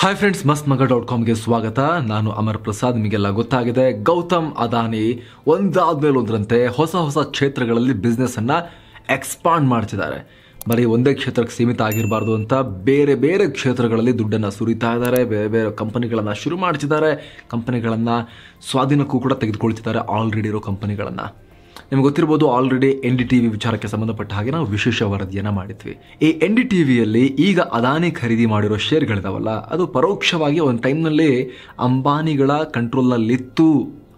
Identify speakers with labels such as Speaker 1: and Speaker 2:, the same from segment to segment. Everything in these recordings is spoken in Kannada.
Speaker 1: ಹಾಯ್ ಫ್ರೆಂಡ್ಸ್ ಮಸ್ತ್ ಮಗ ಡಾಟ್ ಕಾಮ್ಗೆ ಸ್ವಾಗತ ನಾನು ಅಮರ್ ಪ್ರಸಾದ್ ನಿಮಗೆಲ್ಲ ಗೊತ್ತಾಗಿದೆ ಗೌತಮ್ ಅದಾನಿ ಒಂದಾದ್ಮೇಲೆ ಒಂದರಂತೆ ಹೊಸ ಹೊಸ ಕ್ಷೇತ್ರಗಳಲ್ಲಿ ಬಿಸ್ನೆಸ್ಸನ್ನು ಎಕ್ಸ್ಪಾಂಡ್ ಮಾಡ್ತಿದ್ದಾರೆ ಬರೀ ಒಂದೇ ಕ್ಷೇತ್ರಕ್ಕೆ ಸೀಮಿತ ಆಗಿರಬಾರ್ದು ಅಂತ ಬೇರೆ ಬೇರೆ ಕ್ಷೇತ್ರಗಳಲ್ಲಿ ದುಡ್ಡನ್ನು ಸುರಿತಾ ಇದ್ದಾರೆ ಬೇರೆ ಬೇರೆ ಕಂಪನಿಗಳನ್ನು ಶುರು ಮಾಡ್ತಿದ್ದಾರೆ ಕಂಪನಿಗಳನ್ನು ಸ್ವಾಧೀನಕ್ಕೂ ಕೂಡ ತೆಗೆದುಕೊಳ್ತಿದ್ದಾರೆ ಆಲ್ರೆಡಿ ಇರೋ ಕಂಪನಿಗಳನ್ನು ನಿಮ್ಗೆ ಗೊತ್ತಿರ್ಬೋದು already N D T V ವಿಚಾರಕ್ಕೆ ಸಂಬಂಧಪಟ್ಟ ಹಾಗೆ ನಾವು ವಿಶೇಷ ವರದಿಯನ್ನು ಮಾಡಿದ್ವಿ ಈ ಎನ್ ಡಿ ಟಿ ವಿಯಲ್ಲಿ ಈಗ ಅದಾನಿ ಖರೀದಿ ಮಾಡಿರೋ ಶೇರ್ಗಳಿದಾವಲ್ಲ ಅದು ಪರೋಕ್ಷವಾಗಿ ಒಂದು ಟೈಮ್ನಲ್ಲಿ ಅಂಬಾನಿಗಳ ಕಂಟ್ರೋಲಲ್ಲಿತ್ತು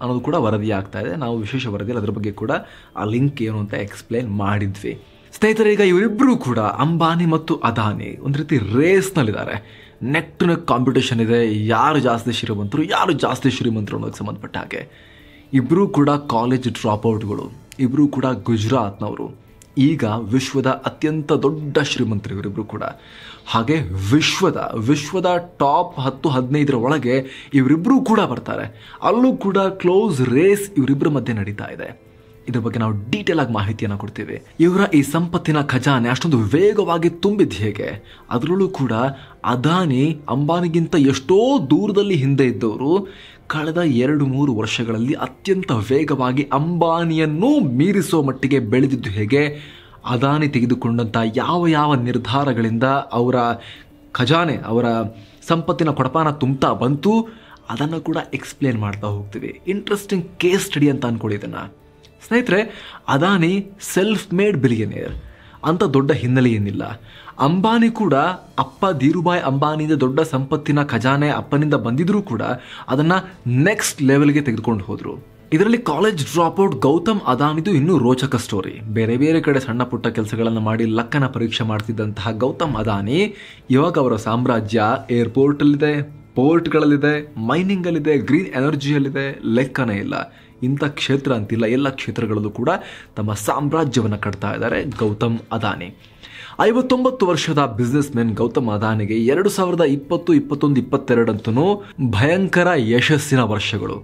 Speaker 1: ಅನ್ನೋದು ಕೂಡ ವರದಿ ಆಗ್ತಾ ಇದೆ ನಾವು ವಿಶೇಷ ವರದಿಯಲ್ಲಿ ಅದ್ರ ಬಗ್ಗೆ ಕೂಡ ಆ ಲಿಂಕ್ ಏನು ಅಂತ ಎಕ್ಸ್ಪ್ಲೇನ್ ಮಾಡಿದ್ವಿ ಸ್ನೇಹಿತರೆ ಈಗ ಇವರಿಬ್ಬರೂ ಕೂಡ ಅಂಬಾನಿ ಮತ್ತು ಅದಾನಿ ಒಂದು ರೀತಿ ರೇಸ್ನಲ್ಲಿದ್ದಾರೆ ನೆಕ್ ನೆಕ್ ಕಾಂಪಿಟೇಷನ್ ಇದೆ ಯಾರು ಜಾಸ್ತಿ ಶ್ರೀಮಂತರು ಯಾರು ಜಾಸ್ತಿ ಶ್ರೀಮಂತರು ಅನ್ನೋದಕ್ಕೆ ಸಂಬಂಧಪಟ್ಟ ಹಾಗೆ ಇಬ್ಬರೂ ಕೂಡ ಕಾಲೇಜ್ ಡ್ರಾಪ್ಔಟ್ಗಳು ಇಬ್ಬರು ಕೂಡ ಗುಜರಾತ್ನವರು ಈಗ ವಿಶ್ವದ ಅತ್ಯಂತ ದೊಡ್ಡ ಇವರಿಬ್ಬರು ಕೂಡ ಹಾಗೆ ವಿಶ್ವದ ವಿಶ್ವದ ಟಾಪ್ ಹತ್ತು ಹದಿನೈದರ ಒಳಗೆ ಇವರಿಬ್ಬರೂ ಕೂಡ ಬರ್ತಾರೆ ಅಲ್ಲೂ ಕೂಡ ಕ್ಲೋಸ್ ರೇಸ್ ಇವರಿಬ್ಬರ ಮಧ್ಯೆ ನಡೀತಾ ಇದೆ ಇದ್ರ ಬಗ್ಗೆ ನಾವು ಡೀಟೇಲ್ ಆಗಿ ಮಾಹಿತಿಯನ್ನು ಕೊಡ್ತೀವಿ ಇವರ ಈ ಸಂಪತ್ತಿನ ಖಜಾನೆ ಅಷ್ಟೊಂದು ವೇಗವಾಗಿ ತುಂಬಿದ ಹೇಗೆ ಅದರಲ್ಲೂ ಕೂಡ ಅದಾನಿ ಅಂಬಾನಿಗಿಂತ ಎಷ್ಟೋ ದೂರದಲ್ಲಿ ಹಿಂದೆ ಇದ್ದವರು ಕಳೆದ ಎರಡು ಮೂರು ವರ್ಷಗಳಲ್ಲಿ ಅತ್ಯಂತ ವೇಗವಾಗಿ ಅಂಬಾನಿಯನ್ನು ಮೀರಿಸೋ ಮಟ್ಟಿಗೆ ಬೆಳೆದಿದ್ದು ಹೇಗೆ ಅದಾನಿ ತೆಗೆದುಕೊಂಡಂಥ ಯಾವ ಯಾವ ನಿರ್ಧಾರಗಳಿಂದ ಅವರ ಖಜಾನೆ ಅವರ ಸಂಪತ್ತಿನ ಕೊಡಪಾನ ತುಂಬ್ತಾ ಬಂತು ಅದನ್ನು ಕೂಡ ಎಕ್ಸ್ಪ್ಲೇನ್ ಮಾಡ್ತಾ ಹೋಗ್ತೀವಿ ಇಂಟ್ರೆಸ್ಟಿಂಗ್ ಕೇಸ್ ಸ್ಟಡಿ ಅಂತ ಅಂದ್ಕೊಳ್ಳಿ ಇದನ್ನು ಸ್ನೇಹಿತರೆ ಅದಾನಿ ಸೆಲ್ಫ್ ಮೇಡ್ ಬಿಲಿಯನೇರ್ ಅಂಥ ದೊಡ್ಡ ಹಿನ್ನೆಲೆ ಏನಿಲ್ಲ ಅಂಬಾನಿ ಕೂಡ ಅಪ್ಪ ಧೀರುಬಾಯ್ ಅಂಬಾನಿಯಿಂದ ದೊಡ್ಡ ಸಂಪತ್ತಿನ ಖಜಾನೆ ಅಪ್ಪನಿಂದ ಬಂದಿದ್ರೂ ಕೂಡ ಅದನ್ನ ನೆಕ್ಸ್ಟ್ ಲೆವೆಲ್ಗೆ ತೆಗೆದುಕೊಂಡು ಹೋದ್ರು ಇದರಲ್ಲಿ ಕಾಲೇಜ್ ಡ್ರಾಪ್ ಔಟ್ ಗೌತಮ್ ಅದಾನಿದು ಇನ್ನೂ ರೋಚಕ ಸ್ಟೋರಿ ಬೇರೆ ಬೇರೆ ಕಡೆ ಸಣ್ಣ ಪುಟ್ಟ ಕೆಲಸಗಳನ್ನು ಮಾಡಿ ಲಕ್ಕನ ಪರೀಕ್ಷೆ ಮಾಡ್ತಿದ್ದಂತಹ ಗೌತಮ್ ಅದಾನಿ ಇವಾಗ ಅವರ ಸಾಮ್ರಾಜ್ಯ ಏರ್ಪೋರ್ಟಲ್ಲಿದೆ ಪೋರ್ಟ್ಗಳಲ್ಲಿದೆ ಅಲ್ಲಿದೆ ಗ್ರೀನ್ ಎನರ್ಜಿಯಲ್ಲಿದೆ ಲೆಕ್ಕನೇ ಇಲ್ಲ ಇಂಥ ಕ್ಷೇತ್ರ ಅಂತಿಲ್ಲ ಎಲ್ಲ ಕ್ಷೇತ್ರಗಳಲ್ಲೂ ಕೂಡ ತಮ್ಮ ಸಾಮ್ರಾಜ್ಯವನ್ನು ಕಟ್ತಾ ಇದ್ದಾರೆ ಗೌತಮ್ ಅದಾನಿ ಐವತ್ತೊಂಬತ್ತು ವರ್ಷದ ಬಿಸ್ನೆಸ್ ಮೆನ್ ಗೌತಮ್ ಅದಾನಿಗೆ ಎರಡು ಸಾವಿರದ ಇಪ್ಪತ್ತು ಇಪ್ಪತ್ತೊಂದು ಇಪ್ಪತ್ತೆರಡಂತೂ ಭಯಂಕರ ಯಶಸ್ಸಿನ ವರ್ಷಗಳು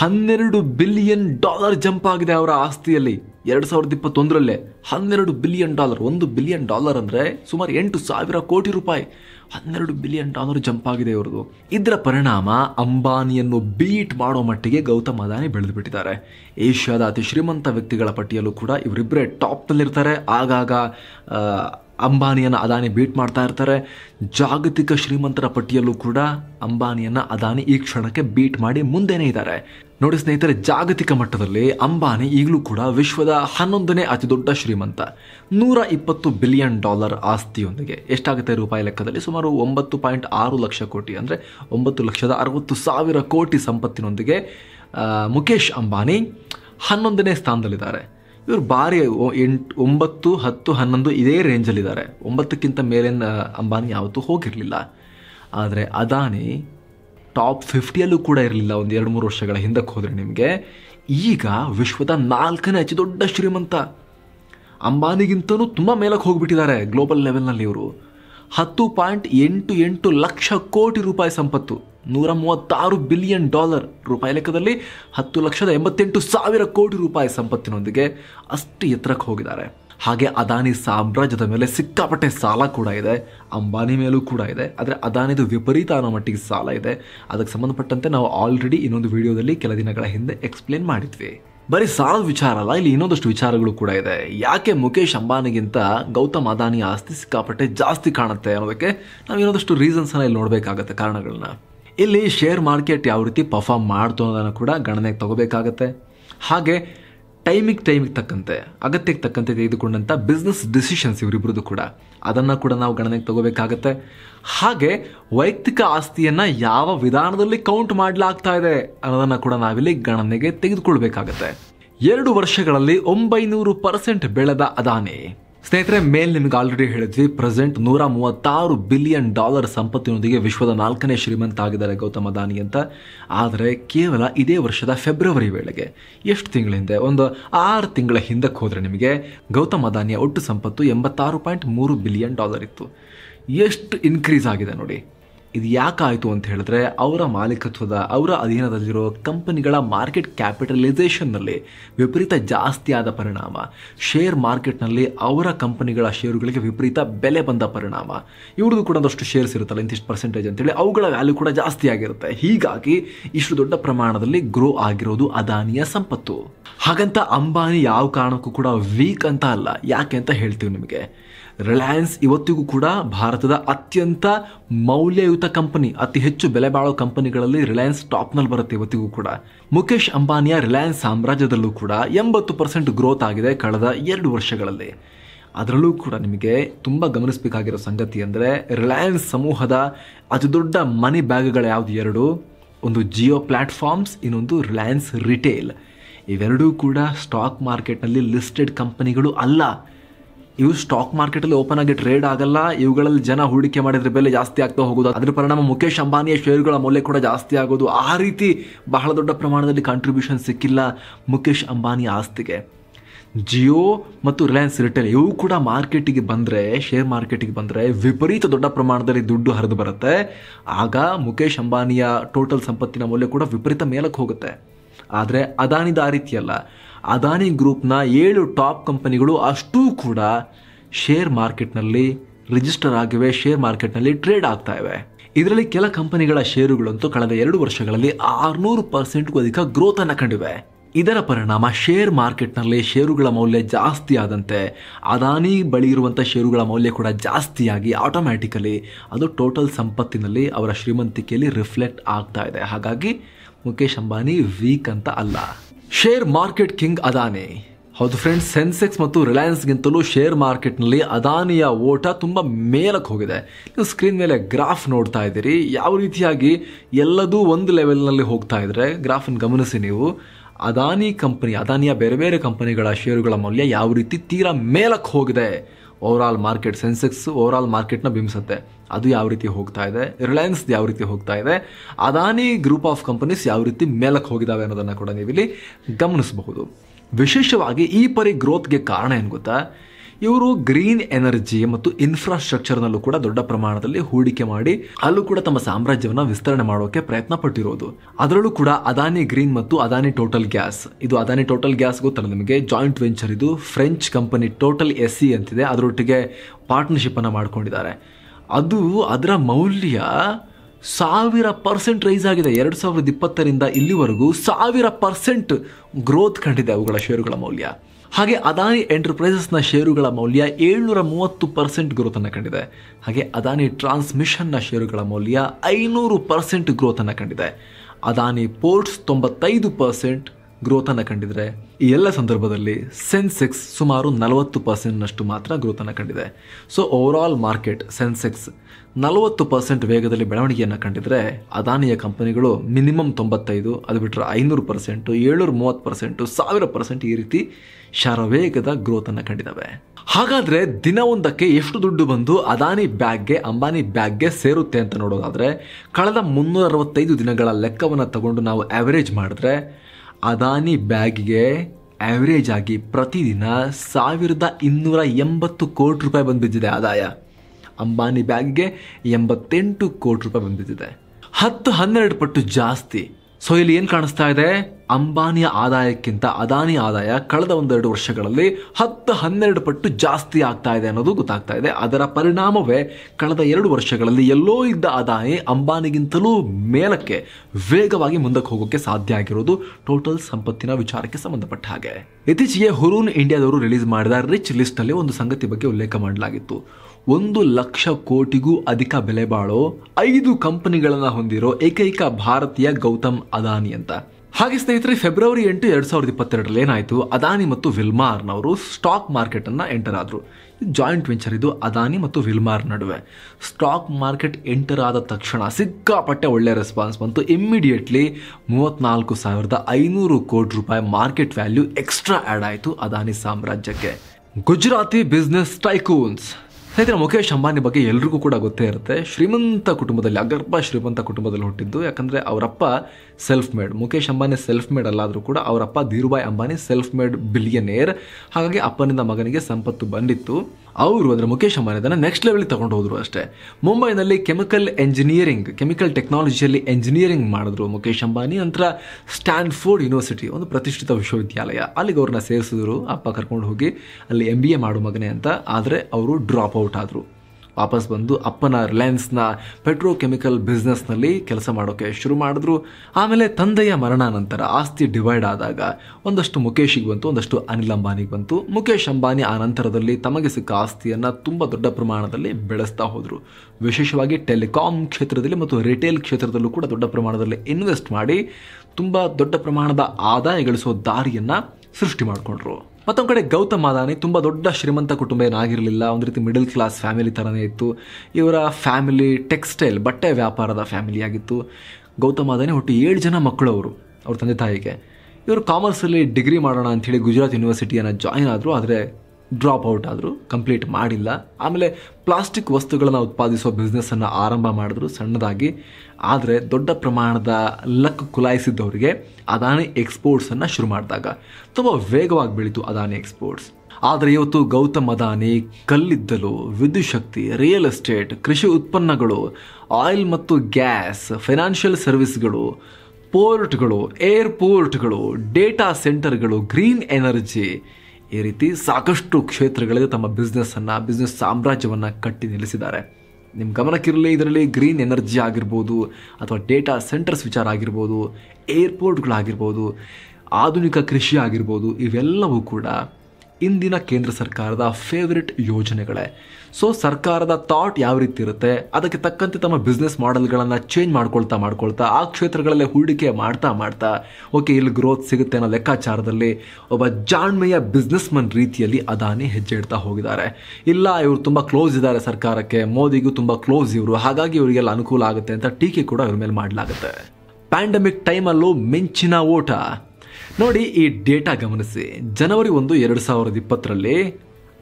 Speaker 1: ಹನ್ನೆರಡು ಬಿಲಿಯನ್ ಡಾಲರ್ ಜಂಪ್ ಆಗಿದೆ ಅವರ ಆಸ್ತಿಯಲ್ಲಿ ಎರಡ್ ಸಾವಿರದ ಇಪ್ಪತ್ತೊಂದರಲ್ಲೇ ಹನ್ನೆರಡು ಬಿಲಿಯನ್ ಡಾಲರ್ ಒಂದು ಬಿಲಿಯನ್ ಡಾಲರ್ ಅಂದ್ರೆ ಸುಮಾರು ಎಂಟು ಸಾವಿರ ಕೋಟಿ ರೂಪಾಯಿ ಹನ್ನೆರಡು ಬಿಲಿಯನ್ ಡಾಲರ್ ಜಂಪ್ ಆಗಿದೆ ಇವರದು ಇದರ ಪರಿಣಾಮ ಅಂಬಾನಿಯನ್ನು ಬೀಟ್ ಮಾಡೋ ಮಟ್ಟಿಗೆ ಗೌತಮ್ ಅದಾನಿ ಬೆಳೆದು ಬಿಟ್ಟಿದ್ದಾರೆ ಏಷ್ಯಾದ ಅತಿ ಶ್ರೀಮಂತ ವ್ಯಕ್ತಿಗಳ ಪಟ್ಟಿಯಲ್ಲೂ ಕೂಡ ಇವರಿಬ್ಬರೇ ಟಾಪ್ನಲ್ಲಿರ್ತಾರೆ ಆಗಾಗ ಅಂಬಾನಿಯನ್ನು ಅದಾನಿ ಬೀಟ್ ಮಾಡ್ತಾ ಇರ್ತಾರೆ ಜಾಗತಿಕ ಶ್ರೀಮಂತರ ಪಟ್ಟಿಯಲ್ಲೂ ಕೂಡ ಅಂಬಾನಿಯನ್ನು ಅದಾನಿ ಈ ಕ್ಷಣಕ್ಕೆ ಬೀಟ್ ಮಾಡಿ ಮುಂದೆನೇ ಇದ್ದಾರೆ ನೋಡಿ ಸ್ನೇಹಿತರೆ ಜಾಗತಿಕ ಮಟ್ಟದಲ್ಲಿ ಅಂಬಾನಿ ಈಗಲೂ ಕೂಡ ವಿಶ್ವದ ಹನ್ನೊಂದನೇ ದೊಡ್ಡ ಶ್ರೀಮಂತ ನೂರ ಇಪ್ಪತ್ತು ಬಿಲಿಯನ್ ಡಾಲರ್ ಆಸ್ತಿಯೊಂದಿಗೆ ಎಷ್ಟಾಗುತ್ತೆ ರೂಪಾಯಿ ಲೆಕ್ಕದಲ್ಲಿ ಸುಮಾರು ಒಂಬತ್ತು ಪಾಯಿಂಟ್ ಆರು ಲಕ್ಷ ಕೋಟಿ ಅಂದರೆ ಒಂಬತ್ತು ಲಕ್ಷದ ಅರವತ್ತು ಸಾವಿರ ಕೋಟಿ ಸಂಪತ್ತಿನೊಂದಿಗೆ ಮುಖೇಶ್ ಅಂಬಾನಿ ಹನ್ನೊಂದನೇ ಸ್ಥಾನದಲ್ಲಿದ್ದಾರೆ ಇವರು ಭಾರಿ ಎಂಟು ಒಂಬತ್ತು ಹತ್ತು ಹನ್ನೊಂದು ಇದೇ ರೇಂಜಲ್ಲಿದ್ದಾರೆ ಒಂಬತ್ತಕ್ಕಿಂತ ಮೇಲಿನ ಅಂಬಾನಿ ಯಾವತ್ತೂ ಹೋಗಿರಲಿಲ್ಲ ಆದರೆ ಅದಾನಿ ಟಾಪ್ ಫಿಫ್ಟಿಯಲ್ಲೂ ಕೂಡ ಇರಲಿಲ್ಲ ಒಂದು ಎರಡು ಮೂರು ವರ್ಷಗಳ ಹಿಂದಕ್ಕೆ ಹೋದರೆ ನಿಮಗೆ ಈಗ ವಿಶ್ವದ ನಾಲ್ಕನೇ ಅತಿ ದೊಡ್ಡ ಶ್ರೀಮಂತ ಅಂಬಾನಿಗಿಂತಲೂ ತುಂಬ ಮೇಲಕ್ಕೆ ಹೋಗಿಬಿಟ್ಟಿದ್ದಾರೆ ಗ್ಲೋಬಲ್ ಲೆವೆಲ್ನಲ್ಲಿ ಇವರು ಹತ್ತು ಪಾಯಿಂಟ್ ಎಂಟು ಎಂಟು ಲಕ್ಷ ಕೋಟಿ ರೂಪಾಯಿ ಸಂಪತ್ತು ನೂರ ಮೂವತ್ತಾರು ಬಿಲಿಯನ್ ಡಾಲರ್ ರೂಪಾಯಿ ಲೆಕ್ಕದಲ್ಲಿ ಹತ್ತು ಲಕ್ಷದ ಎಂಬತ್ತೆಂಟು ಸಾವಿರ ಕೋಟಿ ರೂಪಾಯಿ ಸಂಪತ್ತಿನೊಂದಿಗೆ ಅಷ್ಟು ಎತ್ತರಕ್ಕೆ ಹೋಗಿದ್ದಾರೆ ಹಾಗೆ ಅದಾನಿ ಸಾಮ್ರಾಜ್ಯದ ಮೇಲೆ ಸಿಕ್ಕಾಪಟ್ಟೆ ಸಾಲ ಕೂಡ ಇದೆ ಅಂಬಾನಿ ಮೇಲೂ ಕೂಡ ಇದೆ ಆದರೆ ಅದಾನಿದು ವಿಪರೀತ ಅನ್ನೋ ಮಟ್ಟಿಗೆ ಸಾಲ ಇದೆ ಅದಕ್ಕೆ ಸಂಬಂಧಪಟ್ಟಂತೆ ನಾವು ಆಲ್ರೆಡಿ ಇನ್ನೊಂದು ವಿಡಿಯೋದಲ್ಲಿ ಕೆಲ ದಿನಗಳ ಹಿಂದೆ ಎಕ್ಸ್ಪ್ಲೇನ್ ಮಾಡಿದ್ವಿ ಬರೀ ಸಾಲದ ವಿಚಾರ ಅಲ್ಲ ಇಲ್ಲಿ ಇನ್ನೊಂದಷ್ಟು ವಿಚಾರಗಳು ಕೂಡ ಇದೆ ಯಾಕೆ ಮುಖೇಶ್ ಅಂಬಾನಿಗಿಂತ ಗೌತಮ್ ಅದಾನಿ ಆಸ್ತಿ ಸಿಕ್ಕಾಪಟ್ಟೆ ಜಾಸ್ತಿ ಕಾಣುತ್ತೆ ಅನ್ನೋದಕ್ಕೆ ನಾವು ಇನ್ನೊಂದಷ್ಟು ರೀಸನ್ಸನ್ನು ಇಲ್ಲಿ ನೋಡಬೇಕಾಗತ್ತೆ ಕಾರಣಗಳನ್ನ ಇಲ್ಲಿ ಶೇರ್ ಮಾರ್ಕೆಟ್ ಯಾವ ರೀತಿ ಪರ್ಫಾರ್ಮ್ ಮಾಡ್ತು ಅನ್ನೋದನ್ನು ಕೂಡ ಗಣನೆಗೆ ತಗೋಬೇಕಾಗತ್ತೆ ಹಾಗೆ ಟೈಮಿಗೆ ಟೈಮಿಗೆ ತಕ್ಕಂತೆ ಅಗತ್ಯಕ್ಕೆ ತಕ್ಕಂತೆ ತೆಗೆದುಕೊಂಡಂಥ ಬಿಸ್ನೆಸ್ ಡಿಸಿಷನ್ಸ್ ಇವರಿಬ್ರದ್ದು ಕೂಡ ಅದನ್ನು ಕೂಡ ನಾವು ಗಣನೆಗೆ ತಗೋಬೇಕಾಗತ್ತೆ ಹಾಗೆ ವೈಯಕ್ತಿಕ ಆಸ್ತಿಯನ್ನು ಯಾವ ವಿಧಾನದಲ್ಲಿ ಕೌಂಟ್ ಮಾಡಲಾಗ್ತಾ ಇದೆ ಅನ್ನೋದನ್ನು ಕೂಡ ನಾವಿಲ್ಲಿ ಗಣನೆಗೆ ತೆಗೆದುಕೊಳ್ಬೇಕಾಗತ್ತೆ ಎರಡು ವರ್ಷಗಳಲ್ಲಿ ಒಂಬೈನೂರು ಪರ್ಸೆಂಟ್ ಬೆಳೆದ ಅದಾನಿ ಸ್ನೇಹಿತರೆ ಮೇಲ್ ನಿಮ್ಗೆ ಆಲ್ರೆಡಿ ಹೇಳಿದ್ವಿ ಪ್ರೆಸೆಂಟ್ ನೂರ ಮೂವತ್ತಾರು ಬಿಲಿಯನ್ ಡಾಲರ್ ಸಂಪತ್ತಿನೊಂದಿಗೆ ವಿಶ್ವದ ನಾಲ್ಕನೇ ಶ್ರೀಮಂತ ಆಗಿದ್ದಾರೆ ಗೌತಮ ಅದಾನಿ ಅಂತ ಆದರೆ ಕೇವಲ ಇದೇ ವರ್ಷದ ಫೆಬ್ರವರಿ ವೇಳೆಗೆ ಎಷ್ಟು ತಿಂಗಳ ಹಿಂದೆ ಒಂದು ಆರು ತಿಂಗಳ ಹಿಂದಕ್ಕೆ ಹೋದರೆ ನಿಮಗೆ ಗೌತಮ್ ಅದಾನಿಯ ಒಟ್ಟು ಸಂಪತ್ತು ಎಂಬತ್ತಾರು ಪಾಯಿಂಟ್ ಮೂರು ಬಿಲಿಯನ್ ಡಾಲರ್ ಇತ್ತು ಎಷ್ಟು ಇನ್ಕ್ರೀಸ್ ಆಗಿದೆ ನೋಡಿ ಇದು ಯಾಕಾಯಿತು ಅಂತ ಹೇಳಿದ್ರೆ ಅವರ ಮಾಲೀಕತ್ವದ ಅವರ ಅಧೀನದಲ್ಲಿರೋ ಕಂಪನಿಗಳ ಮಾರ್ಕೆಟ್ ಕ್ಯಾಪಿಟಲೈಸೇಷನ್ನಲ್ಲಿ ವಿಪರೀತ ಜಾಸ್ತಿ ಆದ ಪರಿಣಾಮ ಶೇರ್ ಮಾರ್ಕೆಟ್ನಲ್ಲಿ ಅವರ ಕಂಪನಿಗಳ ಶೇರುಗಳಿಗೆ ವಿಪರೀತ ಬೆಲೆ ಬಂದ ಪರಿಣಾಮ ಇವ್ರದ್ದು ಕೂಡ ಒಂದಷ್ಟು ಶೇರ್ಸ್ ಇರುತ್ತಲ್ಲ ಇಂತಿಷ್ಟು ಪರ್ಸೆಂಟೇಜ್ ಅಂತೇಳಿ ಅವುಗಳ ವ್ಯಾಲ್ಯೂ ಕೂಡ ಜಾಸ್ತಿ ಆಗಿರುತ್ತೆ ಹೀಗಾಗಿ ಇಷ್ಟು ದೊಡ್ಡ ಪ್ರಮಾಣದಲ್ಲಿ ಗ್ರೋ ಆಗಿರೋದು ಅದಾನಿಯ ಸಂಪತ್ತು ಹಾಗಂತ ಅಂಬಾನಿ ಯಾವ ಕಾರಣಕ್ಕೂ ಕೂಡ ವೀಕ್ ಅಂತ ಅಲ್ಲ ಯಾಕೆ ಅಂತ ಹೇಳ್ತೀವಿ ನಿಮಗೆ ರಿಲಯನ್ಸ್ ಇವತ್ತಿಗೂ ಕೂಡ ಭಾರತದ ಅತ್ಯಂತ ಮೌಲ್ಯಯುತ ಕಂಪನಿ ಅತಿ ಹೆಚ್ಚು ಬೆಲೆ ಬಾಳೋ ಕಂಪನಿಗಳಲ್ಲಿ ರಿಲಯನ್ಸ್ ಟಾಪ್ ನಲ್ಲಿ ಬರುತ್ತೆ ಇವತ್ತಿಗೂ ಕೂಡ ಮುಖೇಶ್ ಅಂಬಾನಿಯ ರಿಲಯನ್ಸ್ ಸಾಮ್ರಾಜ್ಯದಲ್ಲೂ ಕೂಡ ಎಂಬತ್ತು ಪರ್ಸೆಂಟ್ ಗ್ರೋತ್ ಆಗಿದೆ ಕಳೆದ ಎರಡು ವರ್ಷಗಳಲ್ಲಿ ಅದರಲ್ಲೂ ಕೂಡ ನಿಮಗೆ ತುಂಬ ಗಮನಿಸಬೇಕಾಗಿರೋ ಸಂಗತಿ ಅಂದರೆ ರಿಲಯನ್ಸ್ ಸಮೂಹದ ಅತಿ ದೊಡ್ಡ ಮನಿ ಬ್ಯಾಗ್ಗಳು ಯಾವುದು ಎರಡು ಒಂದು ಜಿಯೋ ಪ್ಲಾಟ್ಫಾರ್ಮ್ಸ್ ಇನ್ನೊಂದು ರಿಲಯನ್ಸ್ ರಿಟೇಲ್ ಇವೆರಡೂ ಕೂಡ ಸ್ಟಾಕ್ ಮಾರ್ಕೆಟ್ನಲ್ಲಿ ಲಿಸ್ಟೆಡ್ ಕಂಪನಿಗಳು ಅಲ್ಲ ಇವು ಸ್ಟಾಕ್ ಮಾರ್ಕೆಟ್ ಅಲ್ಲಿ ಓಪನ್ ಆಗಿ ಟ್ರೇಡ್ ಆಗಲ್ಲ ಇವುಗಳಲ್ಲಿ ಜನ ಹೂಡಿಕೆ ಮಾಡಿದ್ರೆ ಬೆಲೆ ಜಾಸ್ತಿ ಆಗ್ತಾ ಹೋಗೋದು ಅದ್ರ ಪರಿಣಾಮ ಮುಖೇಶ್ ಅಂಬಾನಿಯ ಷೇರುಗಳ ಮೌಲ್ಯ ಕೂಡ ಜಾಸ್ತಿ ಆಗೋದು ಆ ರೀತಿ ಬಹಳ ದೊಡ್ಡ ಪ್ರಮಾಣದಲ್ಲಿ ಕಾಂಟ್ರಿಬ್ಯೂಷನ್ ಸಿಕ್ಕಿಲ್ಲ ಮುಖೇಶ್ ಅಂಬಾನಿ ಆಸ್ತಿಗೆ ಜಿಯೋ ಮತ್ತು ರಿಲಯನ್ಸ್ ರಿಟೇಲ್ ಇವು ಕೂಡ ಮಾರ್ಕೆಟಿಗೆ ಬಂದರೆ ಶೇರ್ ಮಾರ್ಕೆಟಿಗೆ ಬಂದರೆ ವಿಪರೀತ ದೊಡ್ಡ ಪ್ರಮಾಣದಲ್ಲಿ ದುಡ್ಡು ಹರಿದು ಬರುತ್ತೆ ಆಗ ಮುಖೇಶ್ ಅಂಬಾನಿಯ ಟೋಟಲ್ ಸಂಪತ್ತಿನ ಮೌಲ್ಯ ಕೂಡ ವಿಪರೀತ ಮೇಲಕ್ಕೆ ಹೋಗುತ್ತೆ ಆದರೆ ಅದಾನಿದ ಆ ರೀತಿಯಲ್ಲ ಅದಾನಿ ಗ್ರೂಪ್ನ ಏಳು ಟಾಪ್ ಕಂಪನಿಗಳು ಅಷ್ಟೂ ಕೂಡ ಶೇರ್ ಮಾರ್ಕೆಟ್ನಲ್ಲಿ ರಿಜಿಸ್ಟರ್ ಆಗಿವೆ ಶೇರ್ ಮಾರ್ಕೆಟ್ನಲ್ಲಿ ಟ್ರೇಡ್ ಆಗ್ತಾ ಇವೆ ಇದರಲ್ಲಿ ಕೆಲ ಕಂಪನಿಗಳ ಶೇರುಗಳಂತೂ ಕಳೆದ ಎರಡು ವರ್ಷಗಳಲ್ಲಿ ಆರುನೂರು ಪರ್ಸೆಂಟ್ಗೂ ಅಧಿಕ ಗ್ರೋತ್ ಅನ್ನು ಕಂಡಿವೆ ಇದರ ಪರಿಣಾಮ ಶೇರ್ ಮಾರ್ಕೆಟ್ನಲ್ಲಿ ಷೇರುಗಳ ಮೌಲ್ಯ ಜಾಸ್ತಿ ಆದಂತೆ ಅದಾನಿ ಬಳಿ ಇರುವಂಥ ಷೇರುಗಳ ಮೌಲ್ಯ ಕೂಡ ಜಾಸ್ತಿಯಾಗಿ ಆಟೋಮ್ಯಾಟಿಕಲಿ ಅದು ಟೋಟಲ್ ಸಂಪತ್ತಿನಲ್ಲಿ ಅವರ ಶ್ರೀಮಂತಿಕೆಯಲ್ಲಿ ರಿಫ್ಲೆಕ್ಟ್ ಆಗ್ತಾ ಇದೆ ಹಾಗಾಗಿ ಮುಖೇಶ್ ಅಂಬಾನಿ ವೀಕ್ ಅಂತ ಅಲ್ಲ ಶೇರ್ ಮಾರ್ಕೆಟ್ ಕಿಂಗ್ ಅದಾನಿ ಹೌದು ಫ್ರೆಂಡ್ಸ್ ಸೆನ್ಸೆಕ್ಸ್ ಮತ್ತು ರಿಲಯನ್ಸ್ಗಿಂತಲೂ ಶೇರ್ ಮಾರ್ಕೆಟ್ನಲ್ಲಿ ಅದಾನಿಯ ಓಟ ತುಂಬ ಮೇಲಕ್ಕೆ ಹೋಗಿದೆ ನೀವು ಸ್ಕ್ರೀನ್ ಮೇಲೆ ಗ್ರಾಫ್ ನೋಡ್ತಾ ಇದ್ದೀರಿ ಯಾವ ರೀತಿಯಾಗಿ ಎಲ್ಲದೂ ಒಂದು ಲೆವೆಲ್ನಲ್ಲಿ ಹೋಗ್ತಾ ಇದ್ದರೆ ಗ್ರಾಫನ್ನು ಗಮನಿಸಿ ನೀವು ಅದಾನಿ ಕಂಪನಿ ಅದಾನಿಯ ಬೇರೆ ಬೇರೆ ಕಂಪನಿಗಳ ಷೇರುಗಳ ಮೌಲ್ಯ ಯಾವ ರೀತಿ ತೀರಾ ಮೇಲಕ್ಕೆ ಹೋಗಿದೆ over all market Sensex over all ಮಾರ್ಕೆಟ್ನ ಬಿಂಬಿಸುತ್ತೆ ಅದು ಯಾವ ರೀತಿ ಹೋಗ್ತಾ ಇದೆ ರಿಲಯನ್ಸ್ ಯಾವ ರೀತಿ ಹೋಗ್ತಾ ಇದೆ ಅದಾನಿ ಗ್ರೂಪ್ ಆಫ್ ಕಂಪನೀಸ್ ಯಾವ ರೀತಿ ಮೇಲಕ್ಕೆ ಹೋಗಿದ್ದಾವೆ ಅನ್ನೋದನ್ನು ಕೂಡ ನೀವಿಲ್ಲಿ ಗಮನಿಸಬಹುದು ವಿಶೇಷವಾಗಿ ಈ ಪರಿ ಗ್ರೋತ್ಗೆ ಕಾರಣ ಏನು ಗೊತ್ತಾ ಇವರು ಗ್ರೀನ್ ಎನರ್ಜಿ ಮತ್ತು ಇನ್ಫ್ರಾಸ್ಟ್ರಕ್ಚರ್ನಲ್ಲೂ ಕೂಡ ದೊಡ್ಡ ಪ್ರಮಾಣದಲ್ಲಿ ಹೂಡಿಕೆ ಮಾಡಿ ಅಲ್ಲೂ ಕೂಡ ತಮ್ಮ ಸಾಮ್ರಾಜ್ಯವನ್ನ ವಿಸ್ತರಣೆ ಮಾಡೋಕೆ ಪ್ರಯತ್ನ ಪಟ್ಟಿರೋದು ಅದರಲ್ಲೂ ಕೂಡ ಅದಾನಿ ಗ್ರೀನ್ ಮತ್ತು ಅದಾನಿ ಟೋಟಲ್ ಗ್ಯಾಸ್ ಇದು ಅದಾನಿ ಟೋಟಲ್ ಗ್ಯಾಸ್ ಗೊತ್ತಲ್ಲ ನಿಮಗೆ ಜಾಯಿಂಟ್ ವೆಂಚರ್ ಇದು French company total S C ಅಂತಿದೆ ಅದರೊಟ್ಟಿಗೆ ಪಾರ್ಟ್ನರ್ಶಿಪ್ ಅನ್ನ ಮಾಡ್ಕೊಂಡಿದ್ದಾರೆ ಅದು ಅದರ ಮೌಲ್ಯ ಸಾವಿರ ಪರ್ಸೆಂಟ್ ರೈಸ್ ಆಗಿದೆ ಎರಡು ಸಾವಿರದ ಇಪ್ಪತ್ತರಿಂದ ಇಲ್ಲಿವರೆಗೂ ಸಾವಿರ ಪರ್ಸೆಂಟ್ ಗ್ರೋತ್ ಕಂಡಿದೆ ಅವುಗಳ ಷೇರುಗಳ ಮೌಲ್ಯ ಹಾಗೆ ಅದಾನಿ ಎಂಟರ್ಪ್ರೈಸಸ್ನ ಷೇರುಗಳ ಮೌಲ್ಯ ಏಳ್ನೂರ ಮೂವತ್ತು ಪರ್ಸೆಂಟ್ ಗ್ರೋತನ್ನು ಕಂಡಿದೆ ಹಾಗೆ ಅದಾನಿ ಟ್ರಾನ್ಸ್ಮಿಷನ್ನ ಷೇರುಗಳ ಮೌಲ್ಯ ಐನೂರು ಪರ್ಸೆಂಟ್ ಗ್ರೋತನ್ನು ಕಂಡಿದೆ ಅದಾನಿ ಪೋರ್ಟ್ಸ್ ತೊಂಬತ್ತೈದು ಪರ್ಸೆಂಟ್ ಗ್ರೋತನ್ನು ಕಂಡಿದ್ರೆ ಈ ಎಲ್ಲ ಸಂದರ್ಭದಲ್ಲಿ ಸೆನ್ಸೆಕ್ಸ್ ಸುಮಾರು ನಲವತ್ತು ಪರ್ಸೆಂಟ್ನಷ್ಟು ಮಾತ್ರ ಗ್ರೋತನ್ನು ಕಂಡಿದೆ so over all market Sensex ನಲವತ್ತು ಪರ್ಸೆಂಟ್ ವೇಗದಲ್ಲಿ ಬೆಳವಣಿಗೆಯನ್ನು ಕಂಡಿದ್ರೆ ಅದಾನಿಯ ಕಂಪನಿಗಳು ಮಿನಿಮಮ್ ತೊಂಬತ್ತೈದು ಅದು ಬಿಟ್ಟರೆ ಐನೂರು ಪರ್ಸೆಂಟು ಏಳ್ನೂರ ಮೂವತ್ತು ಪರ್ಸೆಂಟು ಸಾವಿರ ಪರ್ಸೆಂಟ್ ಈ ರೀತಿ ಶರವೇಗದ ಗ್ರೋತನ್ನು ಕಂಡಿದ್ದಾವೆ ಹಾಗಾದರೆ ದಿನ ಒಂದಕ್ಕೆ ಎಷ್ಟು ದುಡ್ಡು ಬಂದು ಅದಾನಿ ಬ್ಯಾಗ್ಗೆ ಅಂಬಾನಿ ಬ್ಯಾಗ್ಗೆ ಸೇರುತ್ತೆ ಅಂತ ನೋಡೋದಾದರೆ ಕಳೆದ ಮುನ್ನೂರ ಅರವತ್ತೈದು ದಿನಗಳ ಲೆಕ್ಕವನ್ನು ತಗೊಂಡು ನಾವು ಆ್ಯಾವರೇಜ್ ಮಾಡಿದ್ರೆ ಅದಾನಿ ಬ್ಯಾಗ್ಗೆ ಆವರೇಜ್ ಆಗಿ ಪ್ರತಿದಿನ ಸಾವಿರದ ಇನ್ನೂರ ಎಂಬತ್ತು ಕೋಟಿ ರೂಪಾಯಿ ಬಂದ್ಬಿದ್ದಿದೆ ಆದಾಯ ಅಂಬಾನಿ ಬ್ಯಾಗ್ಗೆ ಎಂಬತ್ತೆಂಟು ಕೋಟಿ ರೂಪಾಯಿ ಬಂದ್ಬಿದ್ದಿದೆ ಹತ್ತು ಹನ್ನೆರಡು ಪಟ್ಟು ಜಾಸ್ತಿ ಸೊ ಇಲ್ಲಿ ಏನು ಕಾಣಿಸ್ತಾ ಇದೆ ಅಂಬಾನಿಯ ಆದಾಯಕ್ಕಿಂತ ಅದಾನಿ ಆದಾಯ ಕಳೆದ ಒಂದೆರಡು ವರ್ಷಗಳಲ್ಲಿ ಹತ್ತು ಹನ್ನೆರಡು ಪಟ್ಟು ಜಾಸ್ತಿ ಆಗ್ತಾ ಇದೆ ಅನ್ನೋದು ಗೊತ್ತಾಗ್ತಾ ಇದೆ ಅದರ ಪರಿಣಾಮವೇ ಕಳೆದ ಎರಡು ವರ್ಷಗಳಲ್ಲಿ ಎಲ್ಲೋ ಇದ್ದ ಅದಾನಿ ಅಂಬಾನಿಗಿಂತಲೂ ಮೇಲಕ್ಕೆ ವೇಗವಾಗಿ ಮುಂದಕ್ಕೆ ಹೋಗೋಕ್ಕೆ ಸಾಧ್ಯ ಆಗಿರೋದು ಟೋಟಲ್ ಸಂಪತ್ತಿನ ವಿಚಾರಕ್ಕೆ ಸಂಬಂಧಪಟ್ಟ ಹಾಗೆ ಇತ್ತೀಚೆಗೆ ಹುರೂನ್ ಇಂಡಿಯಾದವರು ರಿಲೀಸ್ ಮಾಡಿದ ರಿಚ್ ಲಿಸ್ಟ್ ಅಲ್ಲಿ ಒಂದು ಸಂಗತಿ ಬಗ್ಗೆ ಉಲ್ಲೇಖ ಮಾಡಲಾಗಿತ್ತು ಒಂದು ಲಕ್ಷ ಕೋಟಿಗೂ ಅಧಿಕ ಬೆಲೆ ಬಾಳೋ ಐದು ಕಂಪನಿಗಳನ್ನ ಹೊಂದಿರೋ ಏಕೈಕ ಭಾರತೀಯ ಗೌತಮ್ ಅದಾನಿ ಅಂತ ಹಾಗೆ ಸ್ನೇಹಿತರೆ ಫೆಬ್ರವರಿ ಎಂಟು ಎರಡ್ ಸಾವಿರದ ಇಪ್ಪತ್ತೆರಡರಲ್ಲಿ ಏನಾಯಿತು ಅದಾನಿ ಮತ್ತು ವಿಲ್ಮಾರ್ನವರು ಸ್ಟಾಕ್ ಮಾರ್ಕೆಟ್ ಅನ್ನ ಎಂಟರ್ ಆದ್ರು ಜಾಯಿಂಟ್ ವೆಂಚರ್ ಇದು ಅದಾನಿ ಮತ್ತು ವಿಲ್ಮಾರ್ ನಡುವೆ ಸ್ಟಾಕ್ ಮಾರ್ಕೆಟ್ ಎಂಟರ್ ಆದ ತಕ್ಷಣ ಸಿಕ್ಕಾಪಟ್ಟೆ ಒಳ್ಳೆ ರೆಸ್ಪಾನ್ಸ್ ಬಂತು ಇಮ್ಮಿಡಿಯೇಟ್ಲಿ ಮೂವತ್ನಾಲ್ಕು ಸಾವಿರದ ಐನೂರು ಕೋಟಿ ರೂಪಾಯಿ ಮಾರ್ಕೆಟ್ ವ್ಯಾಲ್ಯೂ ಎಕ್ಸ್ಟ್ರಾ ಆಡ್ ಆಯಿತು ಅದಾನಿ ಸಾಮ್ರಾಜ್ಯಕ್ಕೆ ಗುಜರಾತಿ ಬಿಸ್ನೆಸ್ ಟೈಕೂನ್ಸ್ ಸ್ನೇಹಿತರೆ ಮುಖೇಶ್ ಅಂಬಾನಿ ಬಗ್ಗೆ ಎಲ್ರಿಗೂ ಕೂಡ ಗೊತ್ತೇ ಇರುತ್ತೆ ಶ್ರೀಮಂತ ಕುಟುಂಬದಲ್ಲಿ ಅಗರ್ಭ ಶ್ರೀಮಂತ ಕುಟುಂಬದಲ್ಲಿ ಹುಟ್ಟಿದ್ದು ಯಾಕಂದರೆ ಅವರಪ್ಪ self made Mukesh Ambani self made ಅಲ್ಲಾದರೂ ಕೂಡ ಅವರಪ್ಪ Dhirubhai Ambani self made billionaire ಹಾಗಾಗಿ ಅಪ್ಪನಿಂದ ಮಗನಿಗೆ ಸಂಪತ್ತು ಬಂದಿತ್ತು ಅವರು ಅಂದರೆ ಮುಖೇಶ್ ಅಂಬಾನಿ ಅದನ್ನು ನೆಕ್ಸ್ಟ್ ಲೆವೆಲ್ ತಗೊಂಡು ಹೋದರು ಅಷ್ಟೇ ಮುಂಬೈನಲ್ಲಿ ಕೆಮಿಕಲ್ ಎಂಜಿನಿಯರಿಂಗ್ ಕೆಮಿಕಲ್ ಟೆಕ್ನಾಲಜಿಯಲ್ಲಿ ಎಂಜಿನಿಯರಿಂಗ್ ಮಾಡಿದ್ರು ಮುಖೇಶ್ ಅಂಬಾನಿ ನಂತರ ಸ್ಟ್ಯಾನ್ಫೋರ್ಡ್ ಯೂನಿವರ್ಸಿಟಿ ಒಂದು ಪ್ರತಿಷ್ಠಿತ ವಿಶ್ವವಿದ್ಯಾಲಯ ಅಲ್ಲಿಗೆ ಅವ್ರನ್ನ ಸೇರಿಸಿದ್ರು ಅಪ್ಪ ಕರ್ಕೊಂಡು ಹೋಗಿ ಅಲ್ಲಿ ಎಂ ಬಿ ಎ ಮಾಡು ಮಗನೇ ಅಂತ ಆದರೆ ಅವರು ಡ್ರಾಪ್ ಔಟ್ ಆದರು ವಾಪಸ್ ಬಂದು ಅಪ್ಪನ ರಿಲಯನ್ಸ್ನ ಪೆಟ್ರೋಕೆಮಿಕಲ್ ಬಿಸ್ನೆಸ್ನಲ್ಲಿ ಕೆಲಸ ಮಾಡೋಕ್ಕೆ ಶುರು ಮಾಡಿದ್ರು ಆಮೇಲೆ ತಂದೆಯ ಮರಣ ನಂತರ ಆಸ್ತಿ ಡಿವೈಡ್ ಆದಾಗ ಒಂದಷ್ಟು ಮುಖೇಶಿಗೆ ಬಂತು ಒಂದಷ್ಟು ಅನಿಲ್ ಅಂಬಾನಿಗೆ ಬಂತು ಮುಖೇಶ್ ಅಂಬಾನಿ ಆ ನಂತರದಲ್ಲಿ ತಮಗೆ ಸಿಕ್ಕ ಆಸ್ತಿಯನ್ನು ತುಂಬ ದೊಡ್ಡ ಪ್ರಮಾಣದಲ್ಲಿ ಬೆಳೆಸ್ತಾ ಹೋದರು ವಿಶೇಷವಾಗಿ ಟೆಲಿಕಾಂ ಕ್ಷೇತ್ರದಲ್ಲಿ ಮತ್ತು ರಿಟೇಲ್ ಕ್ಷೇತ್ರದಲ್ಲೂ ಕೂಡ ದೊಡ್ಡ ಪ್ರಮಾಣದಲ್ಲಿ ಇನ್ವೆಸ್ಟ್ ಮಾಡಿ ತುಂಬ ದೊಡ್ಡ ಪ್ರಮಾಣದ ಆದಾಯ ಗಳಿಸೋ ದಾರಿಯನ್ನು ಸೃಷ್ಟಿ ಮಾಡಿಕೊಂಡ್ರು ಮತ್ತೊಂದು ಕಡೆ ಗೌತಮ್ ಅದಾನಿ ತುಂಬ ದೊಡ್ಡ ಶ್ರೀಮಂತ ಕುಟುಂಬ ಏನಾಗಿರಲಿಲ್ಲ ಒಂದು ರೀತಿ ಮಿಡಲ್ ಕ್ಲಾಸ್ ಫ್ಯಾಮಿಲಿ ಥರನೇ ಇತ್ತು ಇವರ ಫ್ಯಾಮಿಲಿ ಟೆಕ್ಸ್ಟೈಲ್ ಬಟ್ಟೆ ವ್ಯಾಪಾರದ ಫ್ಯಾಮಿಲಿ ಆಗಿತ್ತು ಗೌತಮ್ ಅದಾನಿ ಒಟ್ಟು ಏಳು ಜನ ಮಕ್ಕಳು ಅವರು ಅವ್ರ ತಂದೆ ತಾಯಿಗೆ ಇವರು ಕಾಮರ್ಸಲ್ಲಿ ಡಿಗ್ರಿ ಮಾಡೋಣ ಅಂಥೇಳಿ ಗುಜರಾತ್ ಯೂನಿವರ್ಸಿಟಿಯನ್ನು ಜಾಯಿನ್ ಆದರು ಆದರೆ ಡ್ರಾಪ್ ಔಟ್ ಆದರು ಕಂಪ್ಲೀಟ್ ಮಾಡಿಲ್ಲ ಆಮೇಲೆ ಪ್ಲಾಸ್ಟಿಕ್ ವಸ್ತುಗಳನ್ನು ಉತ್ಪಾದಿಸುವ ಬಿಸ್ನೆಸ್ಸನ್ನು ಆರಂಭ ಮಾಡಿದ್ರು ಸಣ್ಣದಾಗಿ ಆದರೆ ದೊಡ್ಡ ಪ್ರಮಾಣದ ಲಕ್ ಕುಲಾಯಿಸಿದ್ದವರಿಗೆ ಅದಾನಿ ಎಕ್ಸ್ಪೋರ್ಟ್ಸನ್ನು ಶುರು ಮಾಡಿದಾಗ ತುಂಬ ವೇಗವಾಗಿ ಬೆಳೀತು ಅದಾನಿ ಎಕ್ಸ್ಪೋರ್ಟ್ಸ್ ಆದರೆ ಇವತ್ತು ಗೌತಮ್ ಅದಾನಿ ಕಲ್ಲಿದ್ದಲು ವಿದ್ಯುತ್ ಶಕ್ತಿ ರಿಯಲ್ ಎಸ್ಟೇಟ್ ಕೃಷಿ ಉತ್ಪನ್ನಗಳು ಆಯಿಲ್ ಮತ್ತು ಗ್ಯಾಸ್ ಫೈನಾನ್ಷಿಯಲ್ ಸರ್ವಿಸ್ಗಳು ಪೋರ್ಟ್ಗಳು ಏರ್ಪೋರ್ಟ್ಗಳು ಡೇಟಾ ಸೆಂಟರ್ಗಳು ಗ್ರೀನ್ ಎನರ್ಜಿ ಈ ರೀತಿ ಸಾಕಷ್ಟು ಕ್ಷೇತ್ರಗಳಲ್ಲಿ ತಮ್ಮ ಬಿಸ್ನೆಸ್ಸನ್ನು ಬಿಸ್ನೆಸ್ ಸಾಮ್ರಾಜ್ಯವನ್ನು ಕಟ್ಟಿ ನಿಲ್ಲಿಸಿದ್ದಾರೆ ನಿಮ್ಮ ಗಮನಕ್ಕಿರಲಿ ಇದರಲ್ಲಿ ಗ್ರೀನ್ ಎನರ್ಜಿ ಆಗಿರ್ಬೋದು ಅಥವಾ ಡೇಟಾ ಸೆಂಟರ್ಸ್ ವಿಚಾರ ಆಗಿರ್ಬೋದು ಏರ್ಪೋರ್ಟ್ಗಳಾಗಿರ್ಬೋದು ಆಧುನಿಕ ಕೃಷಿ ಆಗಿರ್ಬೋದು ಇವೆಲ್ಲವೂ ಕೂಡ ಇಂದಿನ ಕೇಂದ್ರ ಸರ್ಕಾರದ ಫೇವ್ರೆಟ್ ಯೋಜನೆಗಳೇ ಸೊ ಸರ್ಕಾರದ ಥಾಟ್ ಯಾವ ರೀತಿ ಇರುತ್ತೆ ಅದಕ್ಕೆ ತಕ್ಕಂತೆ ತಮ್ಮ ಬಿಸ್ನೆಸ್ ಮಾಡೆಲ್ಗಳನ್ನು ಚೇಂಜ್ ಮಾಡ್ಕೊಳ್ತಾ ಮಾಡ್ಕೊಳ್ತಾ ಆ ಕ್ಷೇತ್ರಗಳಲ್ಲೇ ಹೂಡಿಕೆ ಮಾಡ್ತಾ ಮಾಡ್ತಾ ಓಕೆ ಇಲ್ಲಿ ಗ್ರೋತ್ ಸಿಗುತ್ತೆ ಅನ್ನೋ ಲೆಕ್ಕಾಚಾರದಲ್ಲಿ ಒಬ್ಬ ಜಾಣ್ಮೆಯ ಬಿಸ್ನೆಸ್ ಮನ್ ರೀತಿಯಲ್ಲಿ ಅದಾನಿ ಹೆಜ್ಜೆ ಇಡ್ತಾ ಹೋಗಿದ್ದಾರೆ ಇಲ್ಲ ಇವರು ತುಂಬ ಕ್ಲೋಸ್ ಇದ್ದಾರೆ ಸರ್ಕಾರಕ್ಕೆ ಮೋದಿಗೂ ತುಂಬ ಕ್ಲೋಸ್ ಇವರು ಹಾಗಾಗಿ ಇವರಿಗೆಲ್ಲ ಅನುಕೂಲ ಆಗುತ್ತೆ ಅಂತ ಟೀಕೆ ಕೂಡ ಇವ್ರ ಮೇಲೆ ಮಾಡಲಾಗುತ್ತೆ ಪ್ಯಾಂಡಮಿಕ್ ಟೈಮಲ್ಲೂ ಮಿಂಚಿನ ಓಟ ನೋಡಿ ಈ ಡೇಟಾ ಗಮನಿಸಿ ಜನವರಿ ಒಂದು ಎರಡು ಸಾವಿರದ ಇಪ್ಪತ್ತರಲ್ಲಿ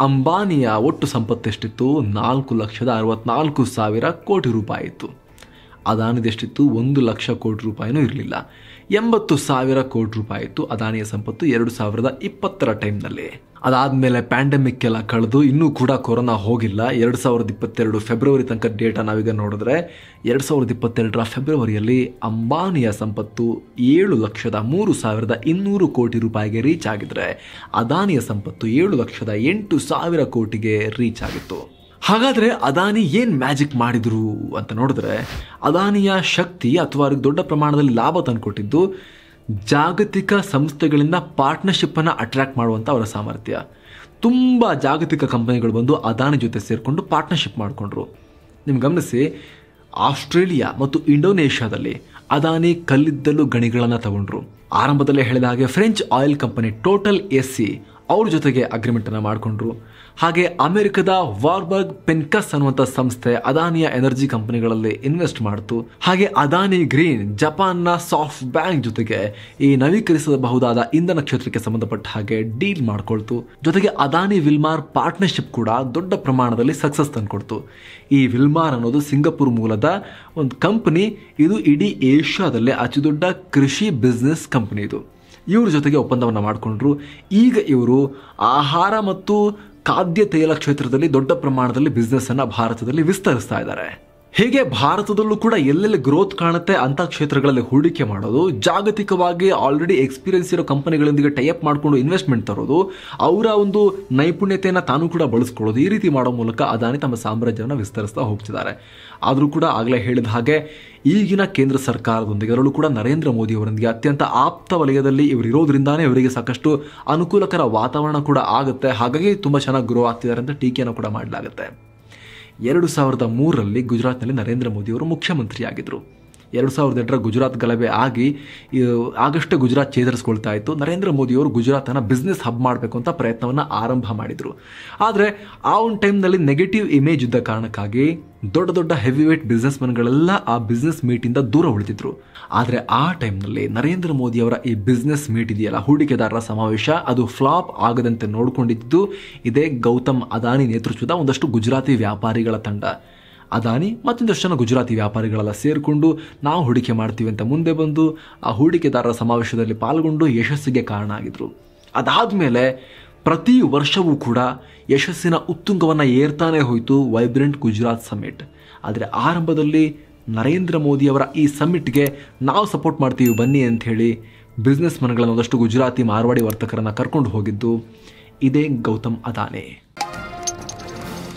Speaker 1: ಅಂಬಾನಿಯ ಒಟ್ಟು ಸಂಪತ್ತೆಷ್ಟಿತ್ತು ನಾಲ್ಕು ಲಕ್ಷದ ಅರವತ್ನಾಲ್ಕು ಸಾವಿರ ಕೋಟಿ ರೂಪಾಯಿ ಇತ್ತು ಅದಾನದೆಷ್ಟಿತ್ತು ಒಂದು ಲಕ್ಷ ಕೋಟಿ ರೂಪಾಯಿನೂ ಇರಲಿಲ್ಲ ಎಂಬತ್ತು ಸಾವಿರ ಕೋಟಿ ರೂಪಾಯಿ ಇತ್ತು ಅದಾನಿಯ ಸಂಪತ್ತು ಎರಡು ಸಾವಿರದ ಇಪ್ಪತ್ತರ ಟೈಮ್ನಲ್ಲಿ ಅದಾದಮೇಲೆ ಪ್ಯಾಂಡಮಿಕ್ ಎಲ್ಲ ಕಳೆದು ಇನ್ನೂ ಕೂಡ ಕೊರೋನಾ ಹೋಗಿಲ್ಲ ಎರಡು ಸಾವಿರದ ಇಪ್ಪತ್ತೆರಡು ಫೆಬ್ರವರಿ ತನಕ ಡೇಟಾ ನಾವೀಗ ನೋಡಿದ್ರೆ ಎರಡು ಸಾವಿರದ ಇಪ್ಪತ್ತೆರಡರ ಫೆಬ್ರವರಿಯಲ್ಲಿ ಅಂಬಾನಿಯ ಸಂಪತ್ತು ಏಳು ಲಕ್ಷದ ಮೂರು ಸಾವಿರದ ಇನ್ನೂರು ಕೋಟಿ ರೂಪಾಯಿಗೆ ರೀಚ್ ಆಗಿದ್ರೆ ಅದಾನಿಯ ಸಂಪತ್ತು ಏಳು ಲಕ್ಷದ ಎಂಟು ಸಾವಿರ ಕೋಟಿಗೆ ರೀಚ್ ಆಗಿತ್ತು ಹಾಗಾದರೆ ಅದಾನಿ ಏನು ಮ್ಯಾಜಿಕ್ ಮಾಡಿದರು ಅಂತ ನೋಡಿದ್ರೆ ಅದಾನಿಯ ಶಕ್ತಿ ಅಥವಾ ಅವ್ರಿಗೆ ದೊಡ್ಡ ಪ್ರಮಾಣದಲ್ಲಿ ಲಾಭ ತಂದುಕೊಟ್ಟಿದ್ದು ಜಾಗತಿಕ ಸಂಸ್ಥೆಗಳಿಂದ ಪಾರ್ಟ್ನರ್ಶಿಪ್ಪನ್ನು ಅಟ್ರ್ಯಾಕ್ಟ್ ಮಾಡುವಂಥ ಅವರ ಸಾಮರ್ಥ್ಯ ತುಂಬ ಜಾಗತಿಕ ಕಂಪನಿಗಳು ಬಂದು ಅದಾನಿ ಜೊತೆ ಸೇರಿಕೊಂಡು ಪಾರ್ಟ್ನರ್ಶಿಪ್ ಮಾಡಿಕೊಂಡ್ರು ನಿಮ್ಗೆ ಗಮನಿಸಿ ಆಸ್ಟ್ರೇಲಿಯಾ ಮತ್ತು ಇಂಡೋನೇಷ್ಯಾದಲ್ಲಿ ಅದಾನಿ ಕಲ್ಲಿದ್ದಲು ಗಣಿಗಳನ್ನು ತಗೊಂಡ್ರು ಆರಂಭದಲ್ಲೇ ಹೇಳಿದ ಹಾಗೆ French oil company total S C ಅವ್ರ ಜೊತೆಗೆ ಅಗ್ರಿಮೆಂಟನ್ನು ಮಾಡಿಕೊಂಡ್ರು ಹಾಗೆ ಅಮೆರಿಕದ ವಾರ್ಬರ್ಗ್ ಪೆನ್ಕಸ್ ಅನ್ನುವಂತ ಸಂಸ್ಥೆ ಅದಾನಿಯ ಎನರ್ಜಿ ಕಂಪನಿಗಳಲ್ಲಿ ಇನ್ವೆಸ್ಟ್ ಮಾಡಿತು ಹಾಗೆ ಅದಾನಿ ಗ್ರೀನ್ ಜಪಾನ್ನ ಸಾಫ್ಟ್ ಬ್ಯಾಂಕ್ ಜೊತೆಗೆ ಈ ನವೀಕರಿಸಬಹುದಾದ ಇಂಧನ ಕ್ಷೇತ್ರಕ್ಕೆ ಸಂಬಂಧಪಟ್ಟ ಹಾಗೆ ಡೀಲ್ ಮಾಡಿಕೊಳ್ತು ಜೊತೆಗೆ ಅದಾನಿ ವಿಲ್ಮಾರ್ ಪಾರ್ಟ್ನರ್ಶಿಪ್ ಕೂಡ ದೊಡ್ಡ ಪ್ರಮಾಣದಲ್ಲಿ ಸಕ್ಸಸ್ ತಂದುಕೊಡ್ತು ಈ ವಿಲ್ಮಾರ್ ಅನ್ನೋದು ಸಿಂಗಪುರ್ ಮೂಲದ ಒಂದು ಕಂಪನಿ ಇದು ಇಡೀ ಏಷ್ಯಾದಲ್ಲೇ ಅತಿ ದೊಡ್ಡ ಕೃಷಿ ಬಿಸ್ನೆಸ್ ಕಂಪನಿ ಇದು ಇವ್ರ ಜೊತೆಗೆ ಒಪ್ಪಂದವನ್ನು ಮಾಡಿಕೊಂಡ್ರು ಈಗ ಇವರು ಆಹಾರ ಮತ್ತು ಖಾದ್ಯ ತೈಲ ಕ್ಷೇತ್ರದಲ್ಲಿ ದೊಡ್ಡ ಪ್ರಮಾಣದಲ್ಲಿ ಬಿಸ್ನೆಸ್ ಅನ್ನು ಭಾರತದಲ್ಲಿ ವಿಸ್ತರಿಸ್ತಾ ಇದ್ದಾರೆ ಹೀಗೆ ಭಾರತದಲ್ಲೂ ಕೂಡ ಎಲ್ಲೆಲ್ಲಿ ಗ್ರೋತ್ ಕಾಣುತ್ತೆ ಅಂತ ಕ್ಷೇತ್ರಗಳಲ್ಲಿ ಹೂಡಿಕೆ ಮಾಡೋದು ಜಾಗತಿಕವಾಗಿ ಆಲ್ರೆಡಿ ಎಕ್ಸ್ಪೀರಿಯನ್ಸ್ ಇರೋ ಕಂಪನಿಗಳೊಂದಿಗೆ ಟೈಅಪ್ ಮಾಡಿಕೊಂಡು ಇನ್ವೆಸ್ಟ್ಮೆಂಟ್ ತರೋದು ಅವರ ಒಂದು ನೈಪುಣ್ಯತೆಯನ್ನು ತಾನು ಕೂಡ ಬಳಸ್ಕೊಳ್ಳೋದು ಈ ರೀತಿ ಮಾಡೋ ಮೂಲಕ ಅದಾನಿ ತಮ್ಮ ಸಾಮ್ರಾಜ್ಯವನ್ನು ವಿಸ್ತರಿಸ್ತಾ ಹೋಗ್ತಿದ್ದಾರೆ ಆದರೂ ಕೂಡ ಆಗಲೇ ಹೇಳಿದ ಹಾಗೆ ಈಗಿನ ಕೇಂದ್ರ ಸರ್ಕಾರದೊಂದಿಗೆ ಅದರಲ್ಲೂ ಕೂಡ ನರೇಂದ್ರ ಮೋದಿ ಅವರೊಂದಿಗೆ ಅತ್ಯಂತ ಆಪ್ತ ವಲಯದಲ್ಲಿ ಇವರು ಇರೋದ್ರಿಂದಾನೇ ಇವರಿಗೆ ಸಾಕಷ್ಟು ಅನುಕೂಲಕರ ವಾತಾವರಣ ಕೂಡ ಆಗುತ್ತೆ ಹಾಗಾಗಿ ತುಂಬ ಚೆನ್ನಾಗಿ ಗ್ರೋ ಆಗ್ತಿದ್ದಾರೆ ಅಂತ ಟೀಕೆಯನ್ನು ಕೂಡ ಮಾಡಲಾಗುತ್ತೆ ಎರಡು ಸಾವಿರದ ಮೂರರಲ್ಲಿ ಗುಜರಾತ್ನಲ್ಲಿ ನರೇಂದ್ರ ಮೋದಿಯವರು ಮುಖ್ಯಮಂತ್ರಿಯಾಗಿದ್ದರು ಎರಡು ಸಾವಿರದ ಎಂಟರ ಗುಜರಾತ್ ಗಲಭೆ ಆಗಿ ಆಗಷ್ಟು ಗುಜರಾತ್ ಚೇತರಿಸ್ಕೊಳ್ತಾ ಇತ್ತು ನರೇಂದ್ರ ಮೋದಿಯವರು ಗುಜರಾತನ್ನು ಬಿಸ್ನೆಸ್ ಹಬ್ ಮಾಡಬೇಕು ಅಂತ ಪ್ರಯತ್ನವನ್ನು ಆರಂಭ ಮಾಡಿದರು ಆದರೆ ಆ ಒಂದು ಟೈಮ್ನಲ್ಲಿ ನೆಗೆಟಿವ್ ಇಮೇಜ್ ಇದ್ದ ಕಾರಣಕ್ಕಾಗಿ ದೊಡ್ಡ ದೊಡ್ಡ ಹೆವಿ ವೇಟ್ ಬಿಸ್ನೆಸ್ ಮನ್ಗಳೆಲ್ಲ ಆ ಬಿಸ್ನೆಸ್ ಮೀಟಿಂದ ದೂರ ಉಳಿದಿದ್ರು ಆದರೆ ಆ ಟೈಮ್ನಲ್ಲಿ ನರೇಂದ್ರ ಮೋದಿ ಅವರ ಈ ಬಿಸ್ನೆಸ್ ಮೀಟ್ ಇದೆಯಲ್ಲ ಹೂಡಿಕೆದಾರರ ಸಮಾವೇಶ ಅದು ಫ್ಲಾಪ್ ಆಗದಂತೆ ನೋಡಿಕೊಂಡಿದ್ದು ಇದೇ ಗೌತಮ್ ಅದಾನಿ ನೇತೃತ್ವದ ಒಂದಷ್ಟು ಗುಜರಾತಿ ವ್ಯಾಪಾರಿಗಳ ತಂಡ ಅದಾನಿ ಮತ್ತೊಂದಷ್ಟು ಜನ ಗುಜರಾತಿ ವ್ಯಾಪಾರಿಗಳೆಲ್ಲ ಸೇರಿಕೊಂಡು ನಾವು ಹೂಡಿಕೆ ಮಾಡ್ತೀವಿ ಅಂತ ಮುಂದೆ ಬಂದು ಆ ಹೂಡಿಕೆದಾರರ ಸಮಾವೇಶದಲ್ಲಿ ಪಾಲ್ಗೊಂಡು ಯಶಸ್ಸಿಗೆ ಕಾರಣ ಆಗಿದ್ರು ಅದಾದ ಮೇಲೆ ಪ್ರತಿ ವರ್ಷವೂ ಕೂಡ ಯಶಸ್ಸಿನ ಉತ್ತುಂಗವನ್ನು ಏರ್ತಾನೆ ಹೋಯಿತು ವೈಬ್ರೆಂಟ್ ಗುಜರಾತ್ ಸಮಿಟ್ ಆದರೆ ಆರಂಭದಲ್ಲಿ ನರೇಂದ್ರ ಮೋದಿಯವರ ಈ ಸಮ್ಮಿಟ್ಗೆ ನಾವು ಸಪೋರ್ಟ್ ಮಾಡ್ತೀವಿ ಬನ್ನಿ ಅಂತ ಹೇಳಿ ಬಿಸ್ನೆಸ್ ಮನ್ಗಳನ್ನು ಒಂದಷ್ಟು ಗುಜರಾತಿ ಮಾರ್ವಾಡಿ ವರ್ತಕರನ್ನು ಕರ್ಕೊಂಡು ಹೋಗಿದ್ದು ಇದೇ ಗೌತಮ್ ಅದಾನೆ